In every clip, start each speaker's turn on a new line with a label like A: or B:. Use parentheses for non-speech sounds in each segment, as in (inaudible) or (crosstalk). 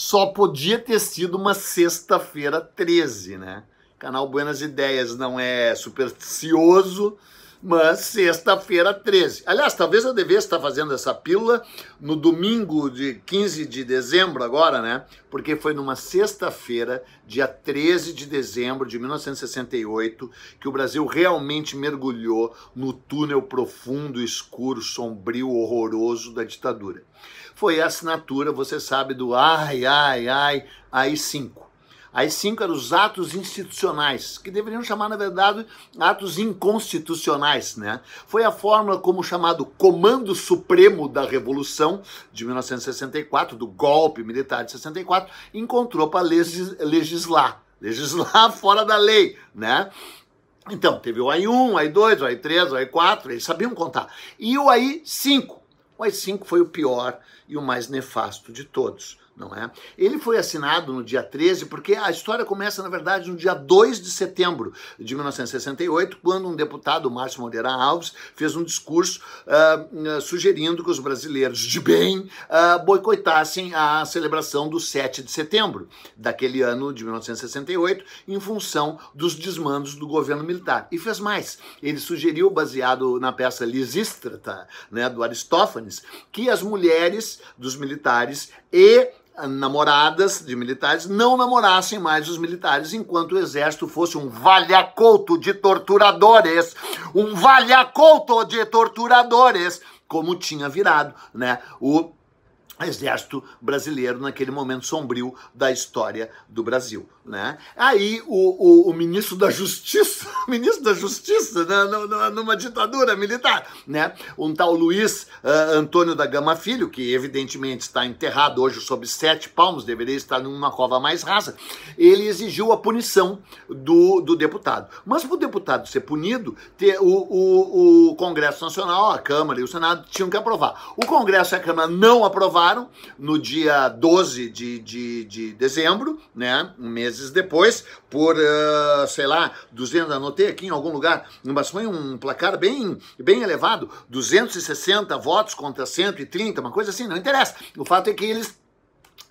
A: só podia ter sido uma sexta-feira 13, né? Canal Buenas Ideias não é supersticioso, mas sexta-feira 13. Aliás, talvez eu devesse estar fazendo essa pílula no domingo de 15 de dezembro, agora, né? Porque foi numa sexta-feira, dia 13 de dezembro de 1968, que o Brasil realmente mergulhou no túnel profundo, escuro, sombrio, horroroso da ditadura. Foi a assinatura, você sabe, do ai, ai, ai, AI-5 as cinco eram os atos institucionais, que deveriam chamar, na verdade, atos inconstitucionais. Né? Foi a fórmula como o chamado Comando Supremo da Revolução de 1964, do golpe militar de 64, encontrou para legis legislar. Legislar (laughs) fora da lei, né? Então, teve o AI1, o AI2, o AI3, o AI4, eles sabiam contar. E o AI5. O AI5 foi o pior e o mais nefasto de todos não é? Ele foi assinado no dia 13, porque a história começa, na verdade, no dia 2 de setembro de 1968, quando um deputado, Márcio Moreira Alves, fez um discurso uh, sugerindo que os brasileiros de bem uh, boicotassem a celebração do 7 de setembro daquele ano de 1968, em função dos desmandos do governo militar. E fez mais, ele sugeriu, baseado na peça Lisístrata, né, do Aristófanes, que as mulheres dos militares e namoradas de militares não namorassem mais os militares enquanto o exército fosse um valhacouto de torturadores, um valhacouto de torturadores, como tinha virado, né, o exército brasileiro naquele momento sombrio da história do Brasil, né? Aí o, o, o ministro da Justiça, (laughs) ministro da Justiça, né, numa ditadura militar, né? Um tal Luiz uh, Antônio da Gama Filho, que evidentemente está enterrado hoje sob sete palmos, deveria estar numa cova mais rasa, ele exigiu a punição do, do deputado. Mas para o deputado ser punido, ter, o, o, o Congresso Nacional, a Câmara e o Senado tinham que aprovar. O Congresso e a Câmara não aprovaram lançaram no dia 12 de, de, de dezembro, né? Meses depois, por, uh, sei lá, 200, anotei aqui em algum lugar, mas foi um placar bem, bem elevado, 260 votos contra 130, uma coisa assim, não interessa. O fato é que eles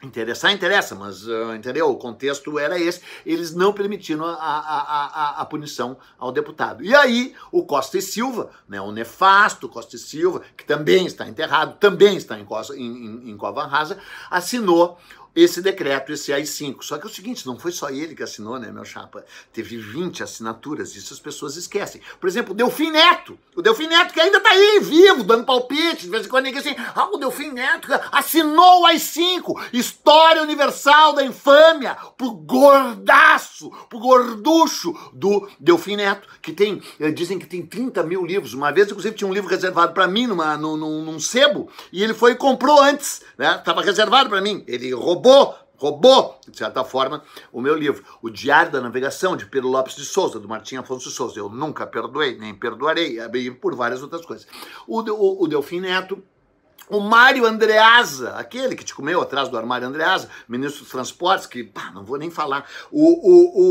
A: Interessar interessa, mas uh, entendeu? O contexto era esse. Eles não permitiram a, a, a, a, punição ao deputado. E aí, o Costa e Silva, né, o nefasto Costa e Silva, que também está enterrado, também está em, em, em Cova Rasa, assinou esse decreto, esse AI-5. Só que é o seguinte, não foi só ele que assinou, né, meu chapa? Teve 20 assinaturas, isso as pessoas esquecem. Por exemplo, o Delfim Neto, o Delfim Neto que ainda tá aí, vivo, dando palpite, de vez em quando ninguém assim, ah, o Delfim Neto assinou o AI-5, História Universal da Infâmia, pro gordaço, pro gorducho do Delfim Neto, que tem, eh, dizem que tem 30 mil livros. Uma vez, inclusive, tinha um livro reservado para mim numa, num, num, num sebo, e ele foi e comprou antes, né? Tava reservado para mim. Ele roubou roubou, roubou, de certa forma, o meu livro. O Diário da Navegação, de Pedro Lopes de Souza, do Martim Afonso de Souza. Eu nunca perdoei, nem perdoarei, por várias outras coisas. O, o, o Delfim Neto o Mário Andreasa, aquele que te comeu atrás do armário Andreasa, ministro dos transportes, que pá, não vou nem falar. O, o,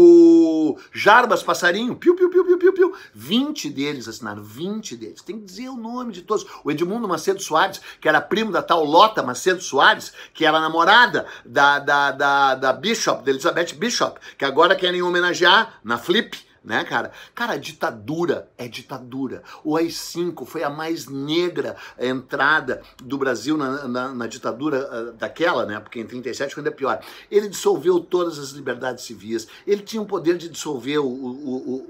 A: o Jarbas Passarinho, piu, piu, piu, piu, piu, piu. 20 deles assinaram, 20 deles. Tem que dizer o nome de todos. O Edmundo Macedo Soares, que era primo da tal Lota Macedo Soares, que era namorada da, da, da, da Bishop, da Elizabeth Bishop, que agora querem homenagear na Flip, né, cara? Cara, ditadura é ditadura. O AI-5 foi a mais negra entrada do Brasil na, na, na ditadura uh, daquela, né? Porque em 37 foi ainda pior. Ele dissolveu todas as liberdades civis, ele tinha o poder de dissolver o, o,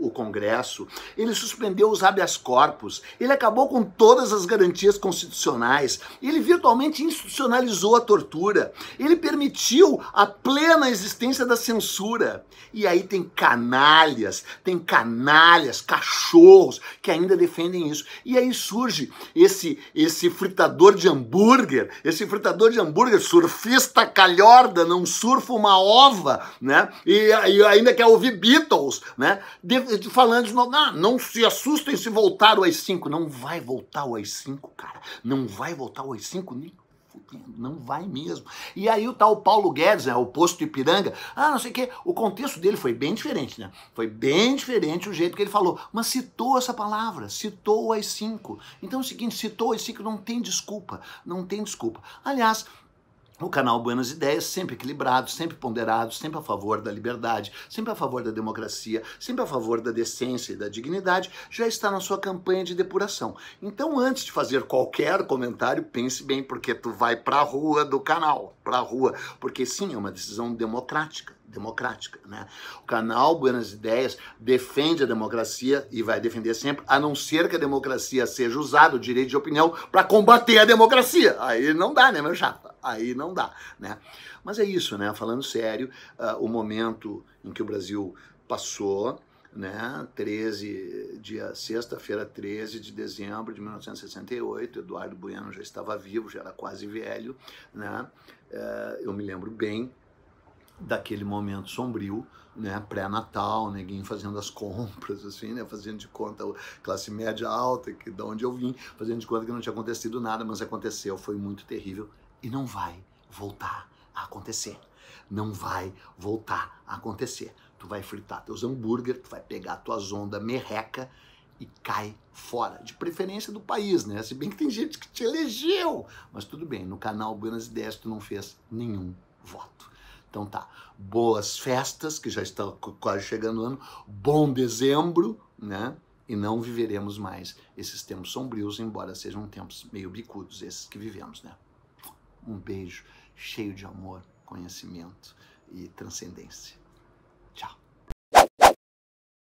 A: o, o Congresso, ele suspendeu os habeas corpus, ele acabou com todas as garantias constitucionais, ele virtualmente institucionalizou a tortura, ele permitiu a plena existência da censura. E aí tem canalhas, tem canalhas, cachorros que ainda defendem isso. E aí surge esse, esse fritador de hambúrguer, esse fritador de hambúrguer, surfista calhorda, não surfa uma ova, né? E, e ainda quer ouvir Beatles, né? De, de, falando de novo, ah, não se assustem se voltar o às 5. Não vai voltar o às 5, cara. Não vai voltar o às 5 nem fudendo, não vai mesmo. E aí o tal Paulo Guedes, né, o posto Ipiranga, ah, não sei o quê, o contexto dele foi bem diferente, né? Foi bem diferente o jeito que ele falou, mas citou essa palavra, citou as cinco. Então é o seguinte, citou as cinco, não tem desculpa, não tem desculpa. Aliás, o canal Buenas Ideias, sempre equilibrado, sempre ponderado, sempre a favor da liberdade, sempre a favor da democracia, sempre a favor da decência e da dignidade, já está na sua campanha de depuração. Então, antes de fazer qualquer comentário, pense bem, porque tu vai para a rua do canal, para a rua, porque sim, é uma decisão democrática democrática. Né? O canal Buenas Ideias defende a democracia e vai defender sempre, a não ser que a democracia seja usada, o direito de opinião, para combater a democracia. Aí não dá, né, meu chato? aí não dá, né? Mas é isso, né? Falando sério, uh, o momento em que o Brasil passou, né? 13, dia sexta-feira, 13 de dezembro de 1968, Eduardo Bueno já estava vivo, já era quase velho, né? Uh, eu me lembro bem daquele momento sombrio, né, pré-natal, ninguém fazendo as (laughs) compras, assim, né, fazendo de conta classe média alta, que da onde eu vim, fazendo de conta que não tinha acontecido nada, mas aconteceu, foi muito terrível, e não vai voltar a acontecer. Não vai voltar a acontecer. Tu vai fritar teus hambúrguer, tu vai pegar tuas ondas merreca e cai fora. De preferência do país, né? Se bem que tem gente que te elegeu. Mas tudo bem, no canal Buenas Ideias tu não fez nenhum voto. Então tá, boas festas, que já está quase chegando o ano, bom dezembro, né? E não viveremos mais esses tempos sombrios, embora sejam tempos meio bicudos esses que vivemos, né? Um beijo cheio de amor, conhecimento e transcendência.